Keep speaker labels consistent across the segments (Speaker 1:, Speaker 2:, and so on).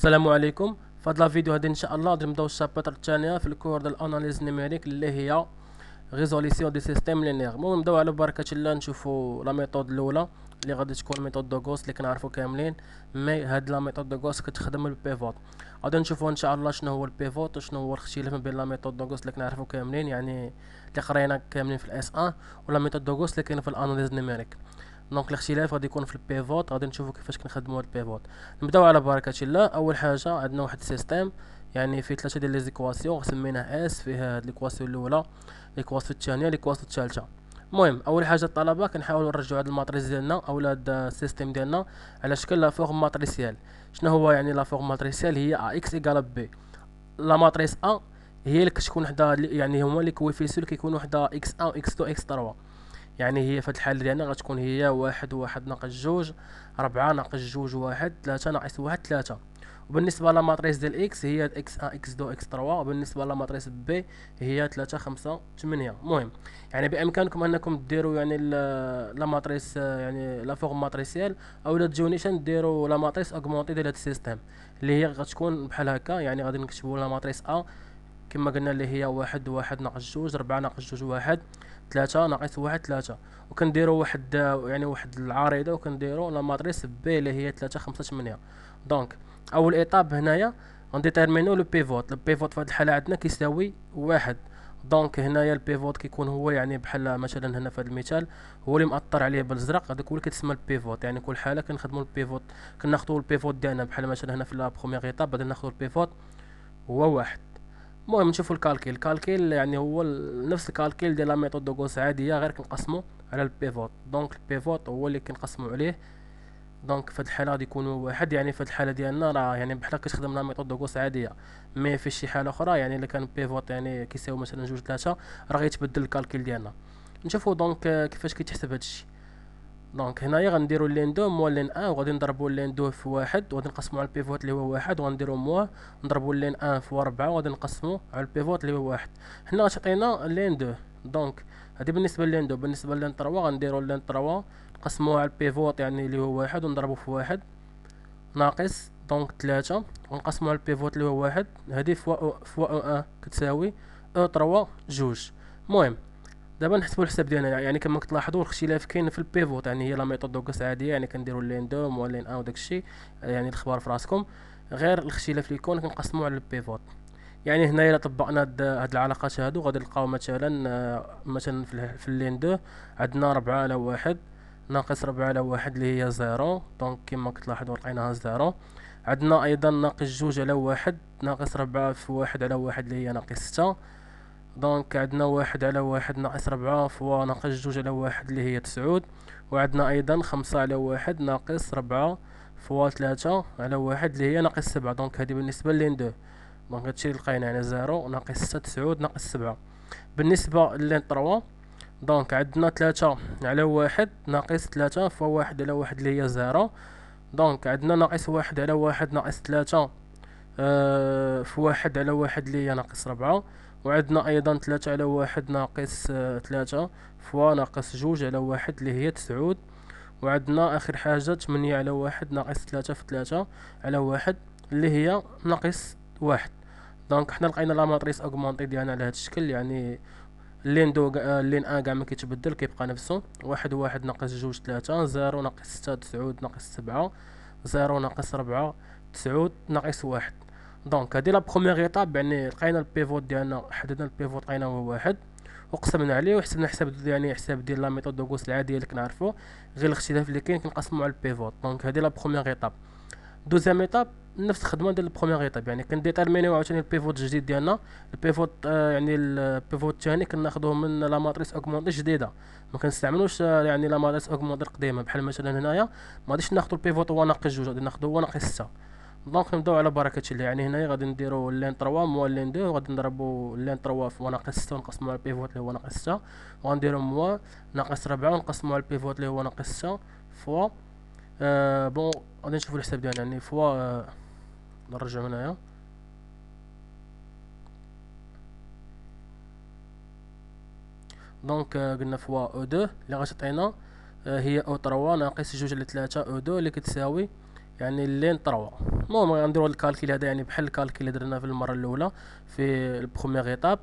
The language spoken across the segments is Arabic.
Speaker 1: السلام عليكم في هذا الفيديو هذا ان شاء الله غادي نبداو الشابتر الثانيه في الكور ديال الاناليز نيميريك اللي هي ريزوليسيون دي سيستيم لينير المهم نبداو على بركه الله نشوفوا لا ميثود الاولى اللي غادي تكون ميثود غوس اللي كنعرفو كاملين مي هاد لا ميثود غوس كتخدم البيفوت غادي نشوفو ان شاء الله شنو هو البيفوت وشنو هو الاختلاف بين لا ميثود غوس اللي كنعرفو كاملين يعني اللي قرينا كاملين في الاس ان ولا ميثود غوس اللي كاين في الاناليز نيميريك دونك الاختلاف غادي يكون في البيفوت غادي نشوفو كيفاش كنخدمو هاد البيفوت نبداو على بركة الله اول حاجة عندنا واحد السيستيم يعني فيه ثلاثة ديال زيكواسيون سميناه اس فيه هاد ليكواسيون الاولى ليكواسيون الثانية ليكواسيون الثالثة المهم اول حاجه الطلبه كنحاولوا نرجعوا هاد الماتريس ديالنا او هاد السيستيم ديالنا على شكل لا فورم ماتريسيال شنو هو يعني لا فورم ماتريسيال هي ا اكس ايكال بي لا ماتريس ا هي اللي كتكون حدا يعني هما لي كويفيسيون كيكونوا حدا اكس 1 اكس 2 اكس 3 يعني هي في الحالة ديالنا غتكون هي واحد واحد ناقص جوج ربعة ناقص جوج واحد تلاتة ناقص واحد تلاتة وبالنسبة لماتريس ديال اكس هي اكس ان اكس دو اكس تروا وبالنسبة لماتريس بي هي تلاتة خمسة تمنية المهم يعني بامكانكم انكم ديروا يعني لا لماتريس يعني لا ماتريسيال او لا تجيو نيشان ديروا لماتريس اوغمونتي ديال هاد السيستيم اللي هي غتكون بحال هكا يعني غادي نكتبوا لماتريس ا كما قلنا اللي هي واحد واحد ناقص جوج ربعة ناقص جوج واحد ثلاثة ناقص واحد ثلاثة وكنديرو واحد يعني واحد العريضة وكنديرو لا ماتريس بي اللي هي ثلاثة خمسة ثمانية دونك أول إيطاب هنايا غنديتيرمينو لو بيفوت لو بيفوت في هاد الحالة عندنا كيساوي واحد دونك هنايا البيفوت كيكون هو يعني بحال مثلا هنا في هذا المثال هو اللي مأطر عليه بالزرق هذاك هو اللي كتسمى البيفوت يعني كل حاله كنخدموا البيفوت كناخذوا البيفوت ديالنا بحال مثلا هنا في لا بروميير ايطاب غادي ناخذوا البيفوت هو واحد المهم نشوفوا الكالكيل الكالكيل يعني هو نفس الكالكيل ديال لا ميثود غوس عاديه غير كنقسمو على البيفوت دونك البيفوت هو اللي كنقسمو عليه دونك في هاد الحاله غادي يكونوا واحد يعني في هاد الحاله ديالنا راه يعني بحال كتخدم لا ميثود غوس عاديه مي في شي حاله اخرى يعني الا كان بيفوت يعني كيساوي مثلا جوج ثلاثه راه غيتبدل الكالكيل ديالنا نشوفوا دونك كيفاش كيتحسب هادشي دونك هنايا غنديرو لين دو موا لين ان وغادي نضربو لين دو في واحد وغادي نقسمو على البيفوت اللي هو واحد وغنديرو موا نضربو لين ان في ربعة وغادي نقسمو على البيفوت اللي هو واحد هنا غتعطينا لين دو دونك هادي بالنسبة لين دو بالنسبة لين تروا غنديرو لين تروا نقسموها على البيفوت يعني اللي هو واحد ونضربو في واحد ناقص دونك تلاتة ونقسمو على البيفوت اللي هو واحد هادي فوا او فوا ان كتساوي او تروا جوج المهم دابا نحسبوا الحساب ديالنا يعني كما كتلاحظوا الاختلاف كاين في البيفوت يعني هي لا ميثود دوكس عاديه يعني كنديروا لين مو لين ان وداك الشيء يعني الاخبار في راسكم غير الاختلاف اللي يكون كنقسموه على البيفوت يعني هنايا الا طبقنا هاد العلاقات هادو غادي نلقاو مثلا آه، مثلا في اللين دو عندنا ربعة على واحد ناقص ربعة على واحد اللي هي زيرو دونك كما كتلاحظوا لقيناها زيرو عندنا ايضا ناقص جوج على واحد ناقص ربعة في واحد على واحد اللي هي ناقص ستة دونك عندنا واحد على واحد ناقص ربعة فوا ناقص جوج على واحد اللي هي تسعود وعندنا ايضا خمسة على واحد ناقص ربعة فوا ثلاثة على واحد اللي هي ناقص سبعة دونك هادي بالنسبة لين دو دونك هادشي اللي لقينا على زيرو ناقص ستة تسعود ناقص سبعة بالنسبة لين تروا دونك عندنا ثلاثة على واحد ناقص ثلاثة فوا واحد على واحد اللي هي زيرو دونك عندنا ناقص واحد على واحد ناقص ثلاثة آه في واحد على واحد اللي هي ناقص ربعة وعندنا ايضا ثلاثة على واحد ناقص ثلاثة آه، فوا ناقص جوج على واحد اللي هي تسعود وعندنا اخر حاجة تمنية على واحد ناقص ثلاثة في ثلاثة على واحد اللي هي ناقص واحد دونك حنا لقينا لا ماتريس اوغمونتي ديالنا على هذا الشكل يعني اللين دو آه، لين ان كاع ما كيتبدل كيبقى نفسه واحد واحد ناقص جوج ثلاثة زيرو ناقص ستة تسعود ناقص سبعة زيرو ناقص ربعة تسعود ناقص واحد دونك هذه لا بروميير ايطاب يعني لقينا البيفوت ديالنا حددنا البيفوت لقينا هو واحد وقسمنا عليه وحسبنا حساب يعني حساب ديال لا ميثود دوغوس العاديه اللي كنعرفو غير الاختلاف اللي كاين كنقسمو على البيفوت دونك هذه لا بروميير ايطاب دوزيام ايطاب نفس الخدمه ديال البروميير ايطاب يعني كنديترمينيو عاوتاني البيفوت الجديد ديالنا البيفوت آه يعني البيفوت الثاني كناخذوه من لا ماتريس اوغمونتي جديده ما كنستعملوش آه يعني لا ماتريس اوغمونتي القديمه بحال مثلا هنايا ما غاديش ناخذ البيفوت هو ناقص جوج غادي ناخذ هو ناقص 6 دونك نبداو على بركة الله يعني هنايا غادي نديرو لين تروا موان لين دو غادي نضربو لين تروا في موان ناقص ستة ونقسمو على البيفوت اللي هو ناقص ستة وغنديرو موان ناقص ربعة ونقسمو على البيفوت اللي هو ناقص ستة فوا آه، بون غادي نشوفو الحساب ديالنا يعني فوا آه، نرجع هنايا دونك آه، قلنا فوا او دو اللي غتعطينا هي او تروا ناقص جوج على تلاتة او دو اللي كتساوي يعني لين تروا المهم غنديرو هاد الكالكيل هذا يعني بحال الكالكيل اللي درنا في المره الاولى في البروميير ايطاب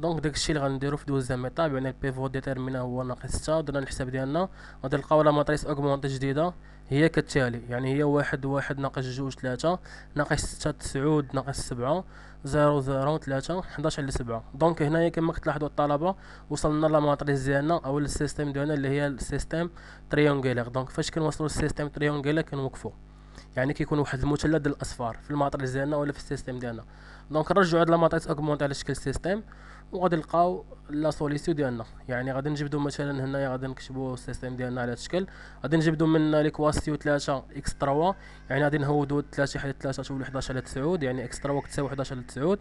Speaker 1: دونك داكشي اللي غنديرو في دوزيام ايطاب يعني البيفو ديتيرمينا هو ناقص 6 درنا الحساب ديالنا غادي نلقاو لا ماتريس اوغمونتي جديده هي كالتالي يعني هي واحد واحد ناقص جوج ثلاثة ناقص ستة تسعود ناقص سبعة زيرو زيرو ثلاثة حداش على سبعة دونك هنايا كما كتلاحظو الطلبة وصلنا لا ماتريس ديالنا او السيستيم ديالنا اللي هي السيستيم تريونغيلير دونك فاش كنوصلو للسيستيم تريونغيلير كنوقفو يعني كيكون واحد المثلث ديال الاصفار في الماتريس ديالنا ولا في السيستيم ديالنا دونك نرجعوا هاد الماتريس اوغمونت على شكل سيستيم وغادي نلقاو لا سوليسيو ديالنا يعني غادي نجبدو مثلا هنايا غادي نكتبو السيستيم ديالنا على هاد الشكل غادي نجبدو من ليكواسيو 3 اكس 3 يعني غادي نهودو 3 حيت 3 تولي 11 على 9 يعني اكس 3 كتساوي 11 على 9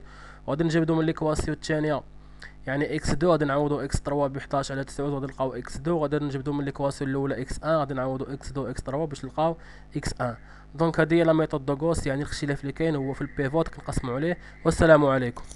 Speaker 1: وغادي نجبدو من ليكواسيو الثانيه يعني اكس دو غادي نعوضو اكس 3 ب 11 على 9 غادي نلقاو اكس دو غادي نجبدو من ليكواسيون الاولى اكس 1 غادي نعوضو اكس دو اكس 3 باش نلقاو اكس 1 دونك هادي هي لا ميثود دو غوس يعني الاختلاف اللي كاين هو في البيفوت كنقسمو عليه والسلام عليكم